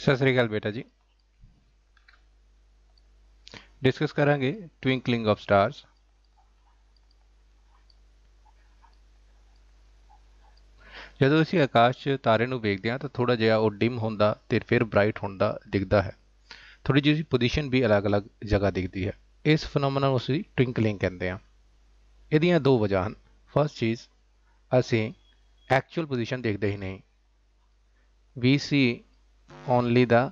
ਸਤਿ ਸ੍ਰੀ ਅਕਾਲ ਬੇਟਾ ਜੀ ਡਿਸਕਸ ਕਰਾਂਗੇ ਟਵਿੰਕਲਿੰਗ ਆਫ ਸਟਾਰਸ ਜਦੋਂ ਅਸੀਂ ਆਕਾਸ਼ 'ਚ ਤਾਰੇ ਨੂੰ ਵੇਖਦੇ ਹਾਂ ਤਾਂ ਥੋੜਾ ਜਿਹਾ ਉਹ ਡਿਮ ਹੁੰਦਾ ਤੇ ਫਿਰ ਬ੍ਰਾਈਟ ਹੁੰਦਾ ਦਿਖਦਾ ਹੈ ਥੋੜੀ ਜਿਹੀ ਪੋਜੀਸ਼ਨ ਵੀ ਅਲੱਗ-ਅਲੱਗ ਜਗ੍ਹਾ ਦਿਖਦੀ ਹੈ ਇਸ ਫੀਨੋਮਨਾ ਨੂੰ ਅਸੀਂ ਟਵਿੰਕਲਿੰਗ ਕਹਿੰਦੇ ਹਾਂ ਇਹਦੀਆਂ ਦੋ ਵਜ੍ਹਾ ਹਨ ਫਸਟ ਚੀਜ਼ ਅਸੀਂ ਐਕਚੁਅਲ ਪੋਜੀਸ਼ਨ ਦੇਖਦੇ ਹੀ ਨਹੀਂ we see only the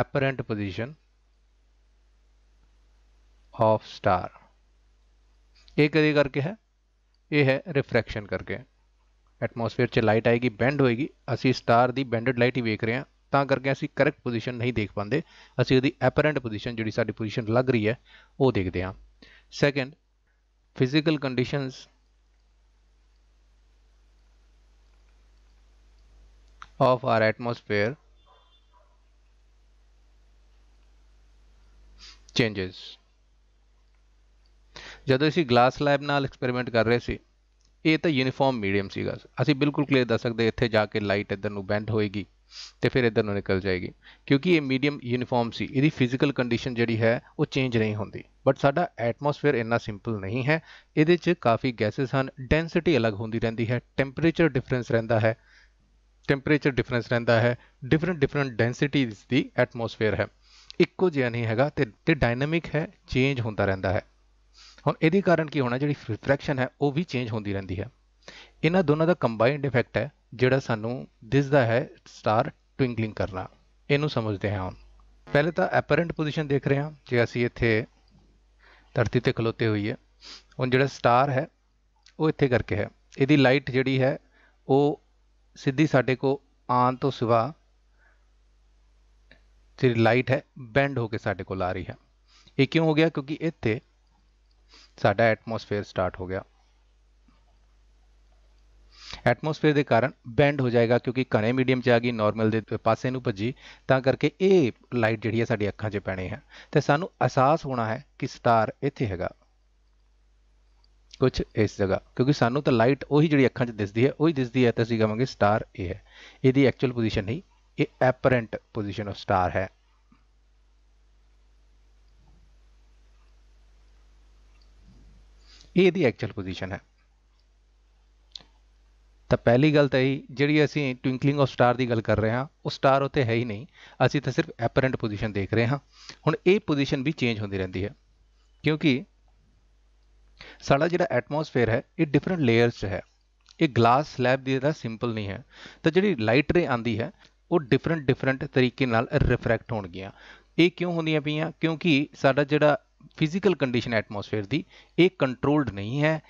apparent position of star ये कदे करके है ये है रिफ्रैक्शन करके ਐਟਮੋਸਫੇਅਰ 'ਚ ਲਾਈਟ ਆਏਗੀ ਬੈਂਡ ਹੋਏਗੀ ਅਸੀਂ ਸਟਾਰ ਦੀ ਬੈਂਡਡ ਲਾਈਟ ਹੀ ਵੇਖ ਰਹੇ ਹਾਂ ਤਾਂ ਕਰਕੇ ਅਸੀਂ ਕਰੈਕਟ ਪੋਜੀਸ਼ਨ ਨਹੀਂ ਦੇਖ ਪਾਉਂਦੇ ਅਸੀਂ ਉਹਦੀ ਐਪਰੈਂਟ ਪੋਜੀਸ਼ਨ ਜਿਹੜੀ ਸਾਡੀ ਪੋਜੀਸ਼ਨ ਲੱਗ ਰਹੀ ਹੈ ਉਹ ਦੇਖਦੇ ਹਾਂ second physical conditions of our atmosphere changes ਜਦੋਂ ਅਸੀਂ ਗਲਾਸ ਲੈਬ ਨਾਲ ਐਕਸਪੈਰੀਮੈਂਟ ਕਰ ਰਹੇ ਸੀ ਇਹ ਤਾਂ ਯੂਨੀਫਾਰਮ ਮੀਡੀਅਮ ਸੀਗਾ ਅਸੀਂ ਬਿਲਕੁਲ ਕਲੀਅਰ ਦੱਸ ਸਕਦੇ ਇੱਥੇ ਜਾ ਕੇ ਲਾਈਟ ਇੱਧਰ ਨੂੰ ਬੈਂਡ ਹੋਏਗੀ ਤੇ ਫਿਰ ਇੱਧਰ ਨੂੰ ਨਿਕਲ ਜਾਏਗੀ ਕਿਉਂਕਿ ਇਹ ਮੀਡੀਅਮ ਯੂਨੀਫਾਰਮ ਸੀ ਇਹਦੀ ਫਿਜ਼ੀਕਲ ਕੰਡੀਸ਼ਨ ਜਿਹੜੀ ਹੈ ਉਹ ਚੇਂਜ ਨਹੀਂ ਹੁੰਦੀ ਬਟ ਸਾਡਾ ਐਟਮੋਸਫੇਅਰ ਇੰਨਾ ਸਿੰਪਲ ਨਹੀਂ ਹੈ ਇਹਦੇ 'ਚ ਕਾਫੀ ਗੈਸਸ ਹਨ ਡੈਂਸਿਟੀ ਅਲੱਗ ਹੁੰਦੀ ਰਹਿੰਦੀ ਹੈ ਟੈਂਪਰੇਚਰ ਡਿਫਰੈਂਸ ਰਹਿੰਦਾ ਹੈ ਟੈਂਪਰੇਚਰ ਡਿਫਰੈਂਸ ਰਹਿੰਦਾ ਹੈ ਡਿਫਰੈਂਟ ਡਿਫਰੈਂਟ ਡੈਂਸਿਟੀਜ਼ ਦੀ ਐਟਮੋਸਫੇਅਰ ਹੈ ਇੱਕੋ ਜਿਹਾ ਨਹੀਂ ਹੈਗਾ ਤੇ ਤੇ ਡਾਇਨਾਮਿਕ ਹੈ ਚੇਂਜ ਹੁੰਦਾ ਰਹਿੰਦਾ ਹੈ ਹੁਣ ਇਹਦੇ ਕਾਰਨ ਕੀ ਹੋਣਾ ਜਿਹੜੀ ਰਿਫਰੈਕਸ਼ਨ ਹੈ ਉਹ ਵੀ ਚੇਂਜ ਹੁੰਦੀ ਰਹਿੰਦੀ ਹੈ ਇਹਨਾਂ ਦੋਨਾਂ ਦਾ ਕੰਬਾਈਨਡ ਇਫੈਕਟ ਹੈ ਜਿਹੜਾ ਸਾਨੂੰ ਦਿਸਦਾ ਹੈ ਸਟਾਰ ਟਵਿੰਕਲਿੰਗ ਕਰਨਾ ਇਹਨੂੰ ਸਮਝਦੇ ਹਾਂ ਹੁਣ ਪਹਿਲੇ ਤਾਂ ਅਪੈਰੈਂਟ ਪੋਜੀਸ਼ਨ ਦੇਖ ਰਹੇ ਹਾਂ ਜੇ ਅਸੀਂ ਇੱਥੇ ਧਰਤੀ ਤੇ ਖਲੋਤੇ ਹੋਈਏ ਹੁਣ ਜਿਹੜਾ ਸਟਾਰ ਹੈ ਉਹ ਇੱਥੇ ਕਰਕੇ ਹੈ ਇਹਦੀ ਲਾਈਟ ਜਿਹੜੀ ਹੈ ਉਹ ਸਿੱਧੀ ਸਾਡੇ ਕੋ ਆਨ ਤੋਂ ਸਿਵਾ ਜਿਹੜੀ ਲਾਈਟ ਹੈ ਬੈਂਡ ਹੋ ਕੇ ਸਾਡੇ ਕੋਲ ਆ ਰਹੀ ਹੈ ਇਹ ਕਿਉਂ ਹੋ ਗਿਆ ਕਿਉਂਕਿ ਇੱਥੇ ਸਾਡਾ ਐਟਮੋਸਫੇਅਰ ਸਟਾਰਟ ਹੋ ਗਿਆ ਐਟਮੋਸਫੇਅਰ ਦੇ ਕਾਰਨ ਬੈਂਡ ਹੋ ਜਾਏਗਾ ਕਿਉਂਕਿ ਘਣੇ ਮੀਡੀਅਮ 'ਚ ਆ ਗਈ ਨਾਰਮਲ ਦੇ ਪਾਸੇ ਨੂੰ ਭੱਜੀ ਤਾਂ ਕਰਕੇ ਇਹ ਲਾਈਟ ਜਿਹੜੀ ਹੈ ਸਾਡੀ ਅੱਖਾਂ 'ਚ ਪੈਣੀ ਹੈ ਤੇ ਸਾਨੂੰ ਅਹਿਸਾਸ ਹੋਣਾ ਹੈ ਕਿ ਸਟਾਰ ਇੱਥੇ ਹੈਗਾ ਕੁਝ ਇਸ ਜਗ੍ਹਾ ਕਿਉਂਕਿ ਸਾਨੂੰ ਤਾਂ ਲਾਈਟ ਉਹੀ ਜਿਹੜੀ ਅੱਖਾਂ 'ਚ ਦਿਸਦੀ ਹੈ ਉਹੀ ਦਿਸਦੀ ਹੈ ਤਾਂ ਅਸੀਂ ਕਹਾਂਗੇ ਸਟਾਰ ਇਹ ਹੈ ਇਹਦੀ ਐਕਚੁਅਲ ਪੋਜੀਸ਼ਨ ਨਹੀਂ ਇਹ ਐਪਰੈਂਟ ਪੋਜੀਸ਼ਨ ਆਫ ਸਟਾਰ ਹੈ ਇਹ ਇਹਦੀ ਐਕਚੁਅਲ ਪੋਜੀਸ਼ਨ ਹੈ ਤਾਂ ਪਹਿਲੀ ਗੱਲ ਤਾਂ ਇਹ ਜਿਹੜੀ ਅਸੀਂ ਟਵਿੰਕਲਿੰਗ ਆਫ ਸਟਾਰ ਦੀ ਗੱਲ ਕਰ ਰਹੇ ਹਾਂ ਉਹ ਸਟਾਰ ਉੱਤੇ ਹੈ ਹੀ ਨਹੀਂ ਅਸੀਂ ਤਾਂ ਸਿਰਫ ਐਪਰੈਂਟ ਪੋਜੀਸ਼ਨ ਦੇਖ ਰਹੇ ਹਾਂ ਹੁਣ ਇਹ ਪੋਜੀਸ਼ਨ ਵੀ ਚੇਂਜ ਹੁੰਦੀ ਰਹਿੰਦੀ ਹੈ ਕਿਉਂਕਿ ਸਾਡਾ ਜਿਹੜਾ ਐਟਮੋਸਫੇਅਰ ਹੈ ਇਹ ਡਿਫਰੈਂਟ ਲੇਅਰਸ 'ਚ ਹੈ ਇਹ ਗਲਾਸ ਸਲੈਬ ਦੀ ਜਿਹੜਾ ਸਿੰਪਲ ਨਹੀਂ ਹੈ ਤਾਂ ਜਿਹੜੀ ਲਾਈਟ ਰੇ ਆਂਦੀ ਹੈ ਉਹ ਡਿਫਰੈਂਟ ਡਿਫਰੈਂਟ ਤਰੀਕੇ ਨਾਲ ਰਿਫਰੈਕਟ ਹੋਣਗੀਆਂ ਇਹ ਕਿਉਂ ਹੁੰਦੀਆਂ ਪਈਆਂ ਕਿਉਂਕਿ ਸਾਡਾ ਜਿਹੜਾ ਫਿਜ਼ੀਕਲ ਕੰਡੀਸ਼ਨ ਐਟਮੋਸਫੇਅਰ ਦੀ ਇਹ ਕੰਟਰੋਲਡ ਨਹੀਂ ਹੈ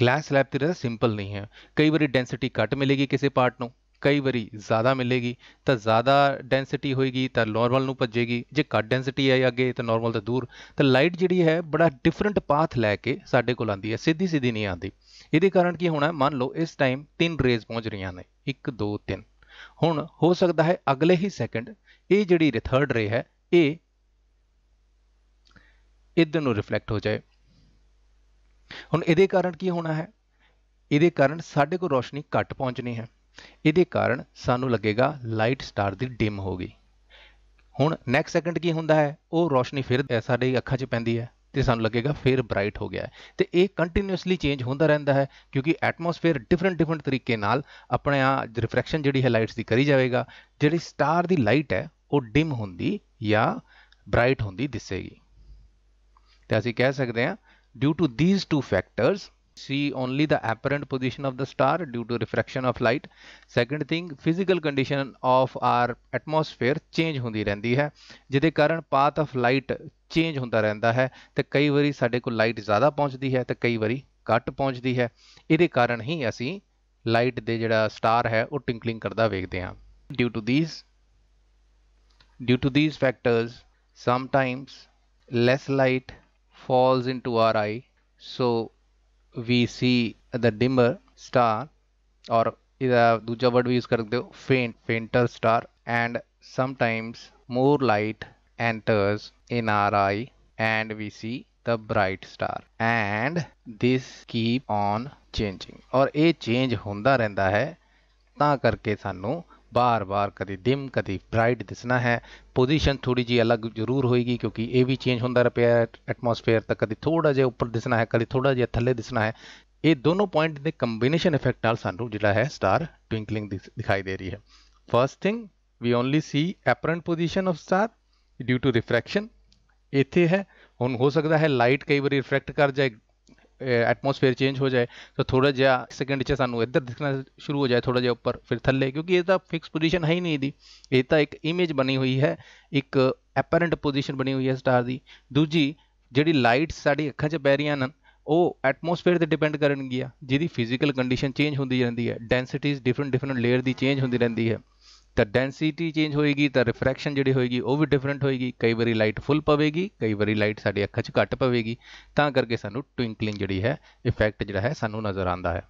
ਗਲਾਸ ਸਲੈਬ ਤੇ ਜਿਹੜਾ ਸਿੰਪਲ ਨਹੀਂ ਹੈ ਕਈ ਵਾਰੀ ਡੈਂਸਿਟੀ ਘੱਟ ਮਿਲੇਗੀ ਕਿਸੇ ਪਾਰਟ ਨੂੰ ਕਈ ਵਾਰੀ ਜ਼ਿਆਦਾ ਮਿਲੇਗੀ ਤਾਂ ਜ਼ਿਆਦਾ ਡੈਂਸਿਟੀ ਹੋਏਗੀ ਤਾਂ ਨਾਰਮਲ ਨੂੰ ਭੱਜੇਗੀ ਜੇ ਘੱਟ ਡੈਂਸਿਟੀ ਹੈ ਅੱਗੇ ਤਾਂ ਨਾਰਮਲ ਤੋਂ ਦੂਰ ਤਾਂ ਲਾਈਟ ਜਿਹੜੀ ਹੈ ਬੜਾ ਡਿਫਰੈਂਟ ਪਾਥ ਲੈ ਕੇ ਸਾਡੇ ਕੋਲ ਆਂਦੀ ਹੈ ਸਿੱਧੀ ਸਿੱਧੀ ਨਹੀਂ ਆਂਦੀ ਇਹਦੇ ਕਾਰਨ ਕੀ ਹੋਣਾ ਮੰਨ ਲਓ ਇਸ ਟਾਈਮ ਤਿੰਨ ਰੇਜ਼ ਪਹੁੰਚ ਰਹੀਆਂ ਨੇ 1 2 3 ਹੁਣ ਹੋ ਸਕਦਾ ਹੈ ਅਗਲੇ ਹੀ ਸੈਕਿੰਡ ਇਹ ਜਿਹੜੀ ਥਰਡ ਰੇ ਹੈ ਇਹ ਇਧਰ ਨੂੰ ਰਿਫਲੈਕਟ ਹੋ ਜਾਏ ਹੁਣ ਇਹਦੇ ਕਾਰਨ ਕੀ ਹੋਣਾ ਹੈ ਇਹਦੇ ਕਾਰਨ ਸਾਡੇ ਕੋਲ ਰੋਸ਼ਨੀ ਘੱਟ ਪਹੁੰਚਣੀ ਹੈ ਇਹਦੇ ਕਾਰਨ ਸਾਨੂੰ ਲੱਗੇਗਾ ਲਾਈਟ ਸਟਾਰ ਦੀ ਡਿਮ ਹੋ ਗਈ ਹੁਣ ਨੈਕਸਟ ਸੈਕਿੰਡ ਕੀ ਹੁੰਦਾ ਹੈ ਉਹ ਰੋਸ਼ਨੀ ਫਿਰ ਸਾਡੇ ਅੱਖਾਂ 'ਚ ਪੈਂਦੀ ਹੈ ਤੇ ਸਾਨੂੰ ਲੱਗੇਗਾ ਫਿਰ ਬ੍ਰਾਈਟ ਹੋ ਗਿਆ ਤੇ ਇਹ ਕੰਟੀਨਿਊਸਲੀ ਚੇਂਜ ਹੁੰਦਾ ਰਹਿੰਦਾ ਹੈ ਕਿਉਂਕਿ ਐਟਮੋਸਫੇਅਰ ਡਿਫਰੈਂਟ ਡਿਫਰੈਂਟ ਤਰੀਕੇ ਨਾਲ ਆਪਣੇ ਆ ਰਿਫਰੈਕਸ਼ਨ ਜਿਹੜੀ ਹੈ ਲਾਈਟਸ ਦੀ ਕਰੀ ਜਾਵੇਗਾ ਜਿਹੜੀ ਸਟਾਰ ਦੀ ਲਾਈਟ ਹੈ ਉਹ ਡਿਮ ਹੁੰਦੀ ਜਾਂ ਬ੍ਰਾਈਟ ਹੁੰਦੀ ਦਿਸੇਗੀ ਤੇ ਅਸੀਂ ਕਹਿ ਸਕਦੇ ਹਾਂ due to these two factors see only the apparent position of the star due to refraction of light second thing physical condition of our atmosphere change ਹੁੰਦੀ ਰਹਿੰਦੀ ਹੈ ਜਿਹਦੇ ਕਾਰਨ path of light change ਹੁੰਦਾ ਰਹਿੰਦਾ ਹੈ ਤੇ ਕਈ ਵਾਰੀ ਸਾਡੇ ਕੋਲ light ਜ਼ਿਆਦਾ ਪਹੁੰਚਦੀ ਹੈ ਤੇ ਕਈ ਵਾਰੀ ਘੱਟ ਪਹੁੰਚਦੀ ਹੈ ਇਹਦੇ ਕਾਰਨ ਹੀ ਅਸੀਂ ਲਾਈਟ ਦੇ ਜਿਹੜਾ ਸਟਾਰ ਹੈ ਉਹ ਟਿੰਕਲਿੰਗ ਕਰਦਾ ਵੇਖਦੇ ਹਾਂ due to these due to these factors sometimes less light falls into our eye so we see the dimmer star or is a दूसरा वर्ड भी यूज करते ho faint, fainter star and sometimes more light enters in our eye and we see the bright star and this keep on changing और ये change hunda rehnda hai ta karke sanu ਬਾਰ-ਬਾਰ ਕਦੀ dim ਕਦੀ bright ਦਿਸਣਾ ਹੈ position ਥੋੜੀ ਜੀ ਅਲੱਗ ਜ਼ਰੂਰ ਹੋਏਗੀ ਕਿਉਂਕਿ ਇਹ ਵੀ ਚੇਂਜ ਹੁੰਦਾ ਰਿਹਾ ਐਟਮੋਸਫੇਅਰ ਤਾਂ ਕਦੀ ਥੋੜਾ ਜਿਹਾ ਉੱਪਰ ਦਿਸਣਾ ਹੈ ਕਦੀ ਥੋੜਾ ਜਿਹਾ ਥੱਲੇ ਦਿਸਣਾ ਹੈ ਇਹ ਦੋਨੋਂ ਪੁਆਇੰਟ ਦੇ ਕੰਬੀਨੇਸ਼ਨ ਇਫੈਕਟ ਨਾਲ ਸਾਨੂੰ ਜਿਹੜਾ ਹੈ ਸਟਾਰ ਟਵਿੰਕਲਿੰਗ ਦਿਖਾਈ ਦੇ ਰਹੀ ਹੈ first thing we only see apparent position of star due to refraction ਇੱਥੇ ਹੈ ਹੁਣ ਹੋ ਸਕਦਾ ਹੈ ਲਾਈਟ ਕਈ ਵਾਰੀ ਰਿਫ੍ਰੈਕਟ ਕਰ ਜਾਏ ਐਟਮੋਸਫੇਅਰ ਚੇਂਜ ਹੋ ਜਾਏ ਤਾਂ ਥੋੜਾ ਜਿਹਾ ਸੈਕਿੰਡ 'ਚ ਸਾਨੂੰ ਇੱਧਰ ਦਿਖਣਾ ਸ਼ੁਰੂ ਹੋ ਜਾਏ ਥੋੜਾ ਜਿਹਾ ਉੱਪਰ ਫਿਰ ਥੱਲੇ ਕਿਉਂਕਿ ਇਹ ਤਾਂ ਫਿਕਸ ਪੋਜੀਸ਼ਨ ਹੈ ਹੀ ਨਹੀਂ ਦੀ ਇਹ ਤਾਂ ਇੱਕ ਇਮੇਜ ਬਣੀ ਹੋਈ ਹੈ ਇੱਕ ਐਪਰੈਂਟ ਪੋਜੀਸ਼ਨ ਬਣੀ ਹੋਈ ਹੈ ਸਟਾਰ ਦੀ ਦੂਜੀ ਜਿਹੜੀ ਲਾਈਟ ਸਾਡੀ ਅੱਖਾਂ 'ਚ ਪੈ ਰਹੀਆਂ ਹਨ ਉਹ ਐਟਮੋਸਫੇਅਰ ਤੇ ਡਿਪੈਂਡ ਕਰਨਗੀਆਂ ਜਿਹਦੀ ਫਿਜ਼ੀਕਲ ਕੰਡੀਸ਼ਨ ਚੇਂਜ ਹੁੰਦੀ ਰਹਿੰਦੀ ਹੈ ਡੈਂਸਿਟੀਜ਼ ਡਿਫਰੈਂਟ ਡਿਫਰੈਂਟ ਲੇਅਰ ਦੀ ਚੇਂਜ ਹੁੰਦੀ ਰਹਿੰਦੀ ਹੈ ਤਾਂ ਡੈਂਸਿਟੀ ਚੇਂਜ ਹੋਏਗੀ ਤਾਂ ਰਿਫ੍ਰੈਕਸ਼ਨ ਜਿਹੜੀ ਹੋਏਗੀ ਉਹ ਵੀ ਡਿਫਰੈਂਟ ਹੋਏਗੀ ਕਈ ਵਾਰੀ ਲਾਈਟ ਫੁੱਲ ਪਵੇਗੀ ਕਈ ਵਾਰੀ ਲਾਈਟ ਸਾਡੀ ਅੱਖਾਂ 'ਚ ਘੱਟ ਪਵੇਗੀ ਤਾਂ ਕਰਕੇ ਸਾਨੂੰ ਟਵਿੰਕਲਿੰਗ ਜਿਹੜੀ ਹੈ ਇਫੈਕਟ ਜਿਹੜਾ ਹੈ ਸਾਨੂੰ ਨਜ਼ਰ ਆਉਂਦਾ ਹੈ